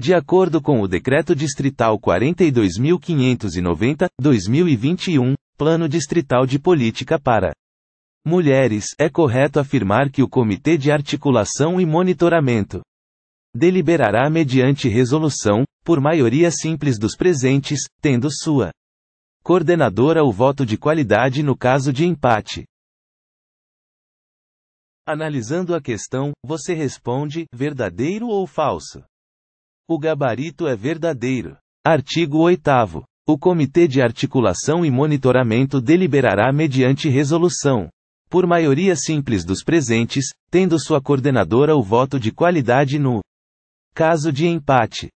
De acordo com o Decreto Distrital 42.590-2021, Plano Distrital de Política para Mulheres, é correto afirmar que o Comitê de Articulação e Monitoramento deliberará mediante resolução, por maioria simples dos presentes, tendo sua coordenadora o voto de qualidade no caso de empate. Analisando a questão, você responde verdadeiro ou falso? O gabarito é verdadeiro. Artigo 8. O Comitê de Articulação e Monitoramento deliberará mediante resolução, por maioria simples dos presentes, tendo sua coordenadora o voto de qualidade no caso de empate.